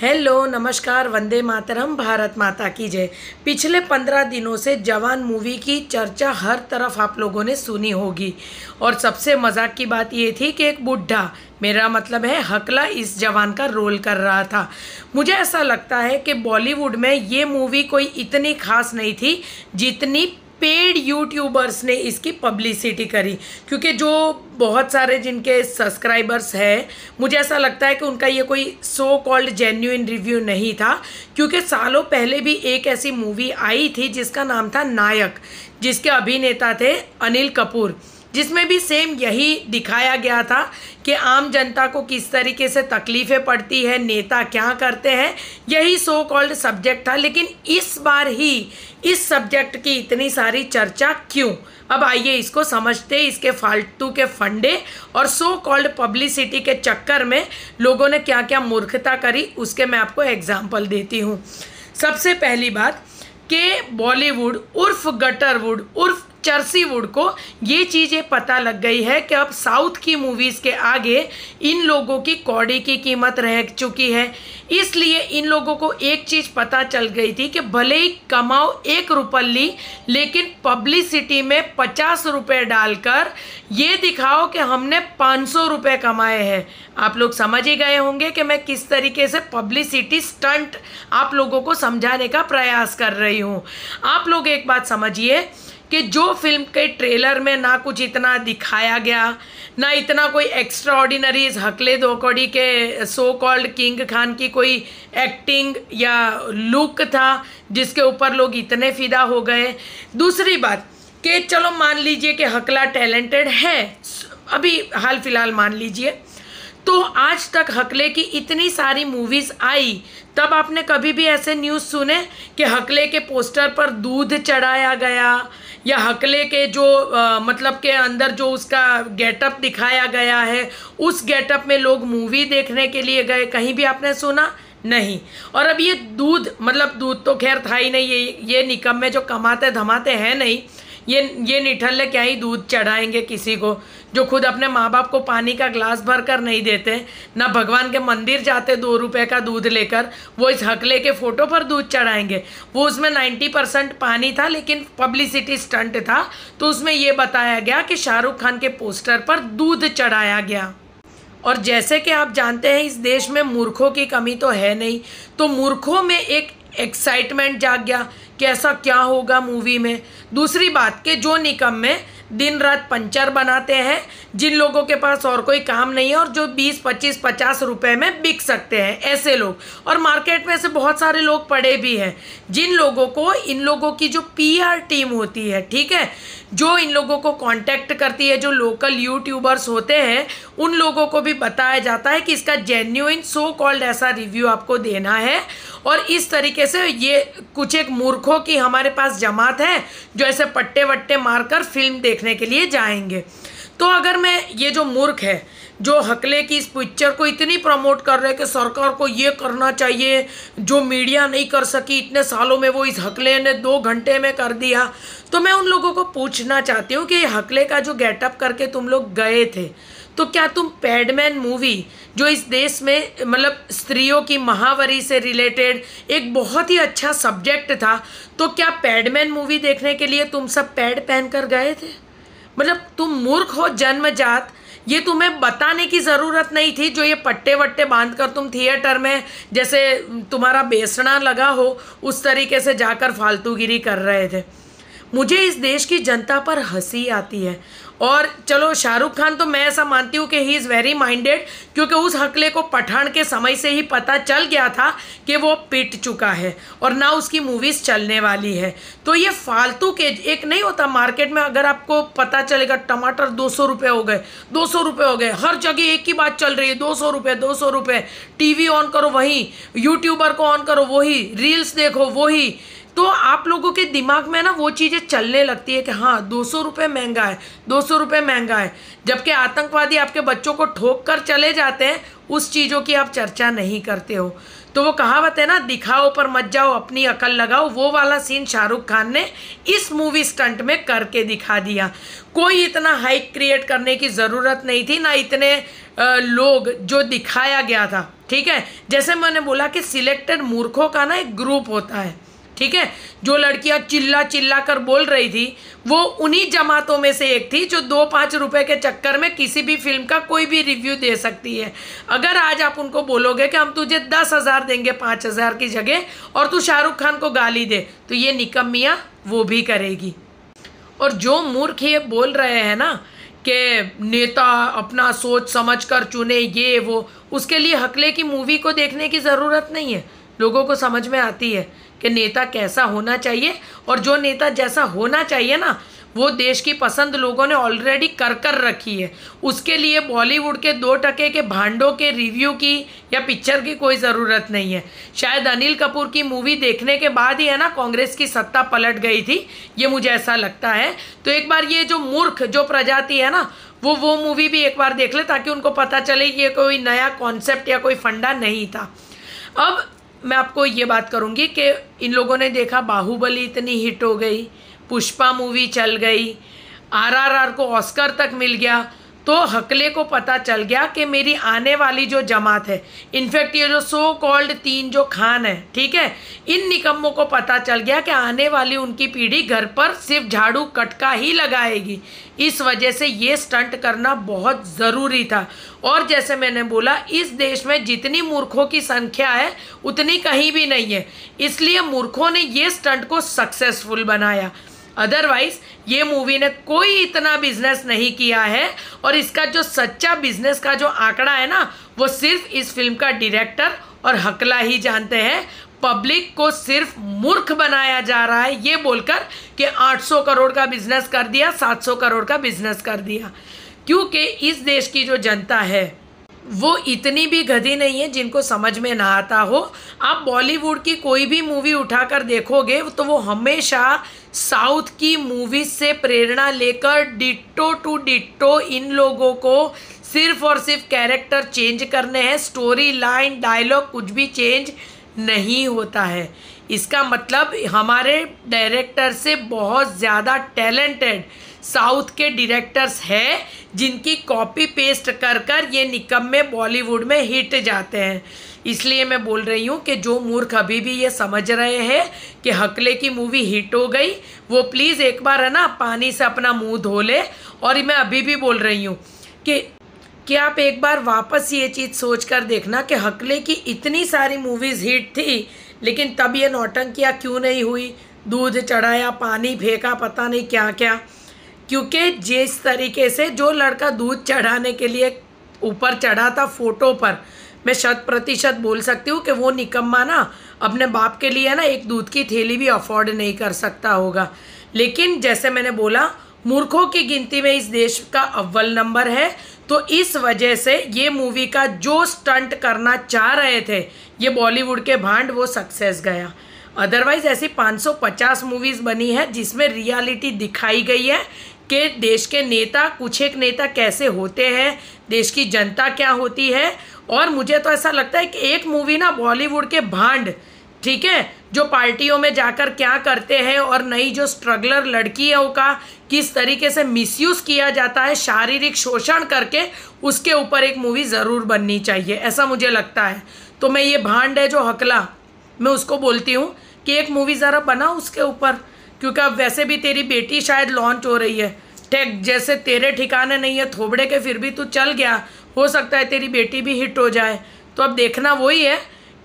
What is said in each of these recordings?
hello नमस्कार वंदे मातरम भारत माता की जय पिछले पंद्रह दिनों से जवान मूवी की चर्चा हर तरफ आप लोगों ने सुनी होगी और सबसे मजाक की बात ये थी कि एक बुढ़ा मेरा मतलब है हकला इस जवान का रोल कर रहा था मुझे ऐसा लगता है कि बॉलीवुड में ये मूवी कोई इतनी खास नहीं थी जितनी पेड यूट्यूबर्स ने इसकी पब्लिसिटी करी क्योंकि जो बहुत सारे जिनके सब्सक्राइबर्स हैं मुझे ऐसा लगता है कि उनका ये कोई सो कॉल्ड जेन्यून रिव्यू नहीं था क्योंकि सालों पहले भी एक ऐसी मूवी आई थी जिसका नाम था नायक जिसके अभिनेता थे अनिल कपूर जिसमें भी सेम यही दिखाया गया था कि आम जनता को किस तरीके से तकलीफ़ें पड़ती है नेता क्या करते हैं यही सो कॉल्ड सब्जेक्ट था लेकिन इस बार ही इस सब्जेक्ट की इतनी सारी चर्चा क्यों अब आइए इसको समझते इसके फालतू के फंडे और सो कॉल्ड पब्लिसिटी के चक्कर में लोगों ने क्या क्या मूर्खता करी उसके मैं आपको एग्जाम्पल देती हूँ सबसे पहली बात कि बॉलीवुड उर्फ गटरवुड उर्फ चर्सी वुड को ये चीज़ें पता लग गई है कि अब साउथ की मूवीज़ के आगे इन लोगों की कौड़ी की कीमत रह चुकी है इसलिए इन लोगों को एक चीज़ पता चल गई थी कि भले ही कमाओ एक रुपल्ली लेकिन पब्लिसिटी में पचास रुपये डालकर ये दिखाओ कि हमने पाँच सौ रुपये कमाए हैं आप लोग समझ ही गए होंगे कि मैं किस तरीके से पब्लिसिटी स्टंट आप लोगों को समझाने का प्रयास कर रही हूँ आप लोग एक बात समझिए कि जो फिल्म के ट्रेलर में ना कुछ इतना दिखाया गया ना इतना कोई एक्स्ट्रा ऑर्डिनरी हकले धोकड़ी के सो कॉल्ड किंग खान की कोई एक्टिंग या लुक था जिसके ऊपर लोग इतने फिदा हो गए दूसरी बात कि चलो मान लीजिए कि हकला टैलेंटेड है अभी हाल फिलहाल मान लीजिए तो आज तक हकले की इतनी सारी मूवीज़ आई तब आपने कभी भी ऐसे न्यूज़ सुने कि हकले के पोस्टर पर दूध चढ़ाया गया या हकले के जो आ, मतलब के अंदर जो उसका गेटअप दिखाया गया है उस गेटअप में लोग मूवी देखने के लिए गए कहीं भी आपने सुना नहीं और अब ये दूध मतलब दूध तो खैर था ही नहीं ये ये निकम में जो कमाते धमाते हैं नहीं ये ये निठल्ले क्या ही दूध चढ़ाएंगे किसी को जो खुद अपने माँ बाप को पानी का ग्लास भर कर नहीं देते ना भगवान के मंदिर जाते दो रुपए का दूध लेकर वो इस हकले के फ़ोटो पर दूध चढ़ाएंगे वो उसमें नाइन्टी परसेंट पानी था लेकिन पब्लिसिटी स्टंट था तो उसमें ये बताया गया कि शाहरुख खान के पोस्टर पर दूध चढ़ाया गया और जैसे कि आप जानते हैं इस देश में मूर्खों की कमी तो है नहीं तो मूर्खों में एक एक्साइटमेंट जाग गया कैसा क्या होगा मूवी में दूसरी बात के जो निकम में दिन रात पंचर बनाते हैं जिन लोगों के पास और कोई काम नहीं है और जो 20 25 50 रुपए में बिक सकते हैं ऐसे लोग और मार्केट में ऐसे बहुत सारे लोग पड़े भी हैं जिन लोगों को इन लोगों की जो पीआर टीम होती है ठीक है जो इन लोगों को कांटेक्ट करती है जो लोकल यूट्यूबर्स होते हैं उन लोगों को भी बताया जाता है कि इसका जेन्यून सो कॉल्ड ऐसा रिव्यू आपको देना है और इस तरीके से ये कुछ एक मूर्खों की हमारे पास जमात है जो ऐसे पट्टे वट्टे मारकर फिल्म देख देखने के लिए जाएंगे तो अगर मैं ये जो मूर्ख है जो हकले की इस पिक्चर को इतनी प्रमोट कर रहे हैं कि सरकार को ये करना चाहिए जो मीडिया नहीं कर सकी इतने सालों में वो इस हकले ने दो घंटे में कर दिया तो मैं उन लोगों को पूछना चाहती हूँ कि हकले का जो गेटअप करके तुम लोग गए थे तो क्या तुम पैडमैन मूवी जो इस देश में मतलब स्त्रियों की महावरी से रिलेटेड एक बहुत ही अच्छा सब्जेक्ट था तो क्या पैडमैन मूवी देखने के लिए तुम सब पैड पहन कर गए थे मतलब तुम मूर्ख हो जन्म जात ये तुम्हें बताने की ज़रूरत नहीं थी जो ये पट्टे वट्टे बांध कर तुम थिएटर में जैसे तुम्हारा बेसना लगा हो उस तरीके से जाकर फालतूगिरी कर रहे थे मुझे इस देश की जनता पर हंसी आती है और चलो शाहरुख खान तो मैं ऐसा मानती हूँ कि ही इज़ वेरी माइंडेड क्योंकि उस हकले को पठान के समय से ही पता चल गया था कि वो पिट चुका है और ना उसकी मूवीज़ चलने वाली है तो ये फालतू के एक नहीं होता मार्केट में अगर आपको पता चलेगा टमाटर दो सौ रुपये हो गए दो सौ रुपये हो गए हर जगह एक ही बात चल रही है दो सौ रुपये दो सौ रुपये टी ऑन करो वहीं यूट्यूबर को ऑन करो वही रील्स देखो वही तो आप लोगों के दिमाग में ना वो चीज़ें चलने लगती है कि हाँ दो सौ रुपये महंगा है दो सौ रुपये महंगा है जबकि आतंकवादी आपके बच्चों को ठोक कर चले जाते हैं उस चीज़ों की आप चर्चा नहीं करते हो तो वो कहावत है ना दिखाओ पर मत जाओ अपनी अकल लगाओ वो वाला सीन शाहरुख खान ने इस मूवी स्टंट में करके दिखा दिया कोई इतना हाइक क्रिएट करने की ज़रूरत नहीं थी ना इतने लोग जो दिखाया गया था ठीक है जैसे मैंने बोला कि सिलेक्टेड मूर्खों का ना एक ग्रुप होता है ठीक है जो लड़कियां चिल्ला चिल्ला कर बोल रही थी वो उन्हीं जमातों में से एक थी जो दो पाँच रुपए के चक्कर में किसी भी फिल्म का कोई भी रिव्यू दे सकती है अगर आज आप उनको बोलोगे कि हम तुझे दस हज़ार देंगे पाँच हज़ार की जगह और तू शाहरुख खान को गाली दे तो ये निकम्मियाँ वो भी करेगी और जो मूर्ख ये बोल रहे हैं ना कि नेता अपना सोच समझ कर चुने ये वो उसके लिए हकले की मूवी को देखने की ज़रूरत नहीं है लोगों को समझ में आती है कि नेता कैसा होना चाहिए और जो नेता जैसा होना चाहिए ना वो देश की पसंद लोगों ने ऑलरेडी कर कर रखी है उसके लिए बॉलीवुड के दो टके के भांडों के रिव्यू की या पिक्चर की कोई ज़रूरत नहीं है शायद अनिल कपूर की मूवी देखने के बाद ही है ना कांग्रेस की सत्ता पलट गई थी ये मुझे ऐसा लगता है तो एक बार ये जो मूर्ख जो प्रजाति है ना वो वो मूवी भी एक बार देख ले ताकि उनको पता चले ये कोई नया कॉन्सेप्ट या कोई फंडा नहीं था अब मैं आपको ये बात करूँगी कि इन लोगों ने देखा बाहुबली इतनी हिट हो गई पुष्पा मूवी चल गई आरआरआर को ऑस्कर तक मिल गया तो हकले को पता चल गया कि मेरी आने वाली जो जमात है इनफैक्ट ये जो सो कॉल्ड तीन जो खान है ठीक है इन निकम्मों को पता चल गया कि आने वाली उनकी पीढ़ी घर पर सिर्फ झाड़ू कटका ही लगाएगी इस वजह से ये स्टंट करना बहुत ज़रूरी था और जैसे मैंने बोला इस देश में जितनी मूर्खों की संख्या है उतनी कहीं भी नहीं है इसलिए मूर्खों ने ये स्टंट को सक्सेसफुल बनाया अदरवाइज ये मूवी ने कोई इतना बिजनेस नहीं किया है और इसका जो सच्चा बिजनेस का जो आंकड़ा है ना वो सिर्फ इस फिल्म का डायरेक्टर और हकला ही जानते हैं पब्लिक को सिर्फ मूर्ख बनाया जा रहा है ये बोलकर कि 800 करोड़ का बिजनेस कर दिया 700 करोड़ का बिजनेस कर दिया क्योंकि इस देश की जो जनता है वो इतनी भी गधी नहीं है जिनको समझ में ना आता हो आप बॉलीवुड की कोई भी मूवी उठाकर देखोगे तो वो हमेशा साउथ की मूवीज से प्रेरणा लेकर डिट्टो टू डिट्टो इन लोगों को सिर्फ और सिर्फ कैरेक्टर चेंज करने हैं स्टोरी लाइन डायलॉग कुछ भी चेंज नहीं होता है इसका मतलब हमारे डायरेक्टर से बहुत ज़्यादा टैलेंटेड साउथ के डायरेक्टर्स हैं जिनकी कॉपी पेस्ट कर कर ये निकम में बॉलीवुड में हिट जाते हैं इसलिए मैं बोल रही हूँ कि जो मूर्ख अभी भी ये समझ रहे हैं कि हकले की मूवी हिट हो गई वो प्लीज़ एक बार है ना पानी से अपना मुंह धो ले और मैं अभी भी बोल रही हूँ कि क्या आप एक बार वापस ये चीज़ सोच कर देखना कि हकले की इतनी सारी मूवीज़ हिट थी लेकिन तब ये नौटंकियाँ क्यों नहीं हुई दूध चढ़ाया पानी फेंका पता नहीं क्या क्या क्योंकि जिस तरीके से जो लड़का दूध चढ़ाने के लिए ऊपर चढ़ा था फोटो पर मैं शत प्रतिशत बोल सकती हूँ कि वो निकम्मा ना अपने बाप के लिए ना एक दूध की थैली भी अफोर्ड नहीं कर सकता होगा लेकिन जैसे मैंने बोला मूर्खों की गिनती में इस देश का अव्वल नंबर है तो इस वजह से ये मूवी का जो स्टंट करना चाह रहे थे ये बॉलीवुड के भांड वो सक्सेस गया अदरवाइज़ ऐसी 550 मूवीज़ बनी है जिसमें रियलिटी दिखाई गई है के देश के नेता कुछ एक नेता कैसे होते हैं देश की जनता क्या होती है और मुझे तो ऐसा लगता है कि एक मूवी ना बॉलीवुड के भांड ठीक है जो पार्टियों में जाकर क्या करते हैं और नई जो स्ट्रगलर लड़कियों का किस तरीके से मिसयूज किया जाता है शारीरिक शोषण करके उसके ऊपर एक मूवी ज़रूर बननी चाहिए ऐसा मुझे लगता है तो मैं ये भांड है जो हकला मैं उसको बोलती हूँ कि एक मूवी ज़रा बना उसके ऊपर क्योंकि अब वैसे भी तेरी बेटी शायद लॉन्च हो रही है ठेक जैसे तेरे ठिकाने नहीं है थोबड़े के फिर भी तू चल गया हो सकता है तेरी बेटी भी हिट हो जाए तो अब देखना वही है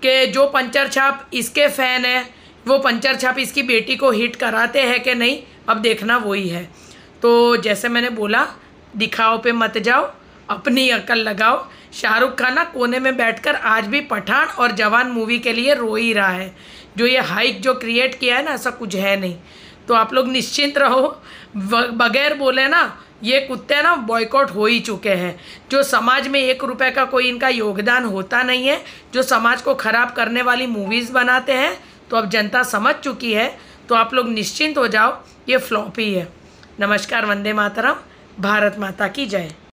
कि जो पंचर छाप इसके फ़ैन है वो पंचर छाप इसकी बेटी को हिट कराते हैं कि नहीं अब देखना वही है तो जैसे मैंने बोला दिखाओ पे मत जाओ अपनी अकल लगाओ शाहरुख खान ना कोने में बैठकर आज भी पठान और जवान मूवी के लिए रो ही रहा है जो ये हाइक जो क्रिएट किया है ना ऐसा कुछ है नहीं तो आप लोग निश्चिंत रहो बगैर बोले ना ये कुत्ते ना बॉयकॉट हो ही चुके हैं जो समाज में एक रुपए का कोई इनका योगदान होता नहीं है जो समाज को ख़राब करने वाली मूवीज़ बनाते हैं तो अब जनता समझ चुकी है तो आप लोग निश्चिंत हो जाओ ये फ्लॉप ही है नमस्कार वंदे मातरम भारत माता की जय